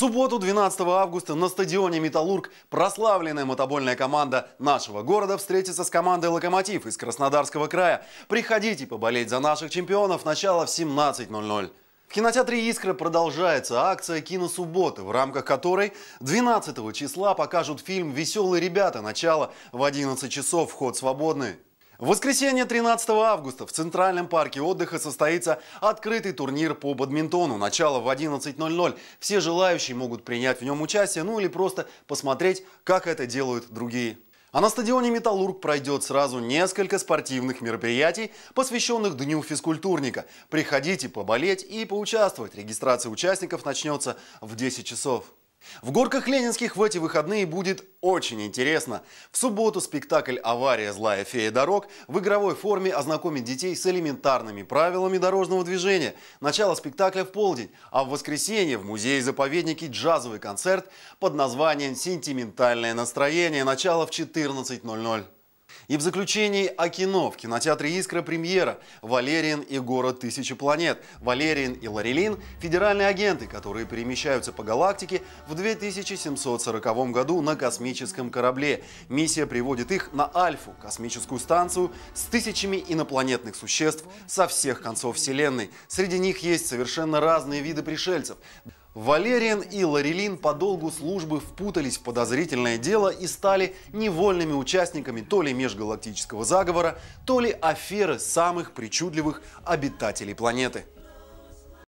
субботу 12 августа на стадионе «Металлург» прославленная мотобольная команда нашего города встретится с командой «Локомотив» из Краснодарского края. Приходите поболеть за наших чемпионов. Начало в 17.00. В кинотеатре «Искра» продолжается акция «Киносубботы», в рамках которой 12 числа покажут фильм «Веселые ребята. Начало» в 11 часов. Вход свободный. В воскресенье 13 августа в Центральном парке отдыха состоится открытый турнир по бадминтону. Начало в 11.00. Все желающие могут принять в нем участие, ну или просто посмотреть, как это делают другие. А на стадионе «Металлург» пройдет сразу несколько спортивных мероприятий, посвященных Дню физкультурника. Приходите поболеть и поучаствовать. Регистрация участников начнется в 10 часов. В горках ленинских в эти выходные будет очень интересно. В субботу спектакль «Авария. Злая фея дорог» в игровой форме ознакомит детей с элементарными правилами дорожного движения. Начало спектакля в полдень, а в воскресенье в музее-заповеднике джазовый концерт под названием «Сентиментальное настроение». Начало в 14.00. И в заключении о кино. В кинотеатре «Искра» премьера «Валериан и город тысячи планет». Валериан и Ларелин – федеральные агенты, которые перемещаются по галактике в 2740 году на космическом корабле. Миссия приводит их на Альфу – космическую станцию с тысячами инопланетных существ со всех концов Вселенной. Среди них есть совершенно разные виды пришельцев – Валериан и Ларелин по долгу службы впутались в подозрительное дело и стали невольными участниками то ли межгалактического заговора, то ли аферы самых причудливых обитателей планеты.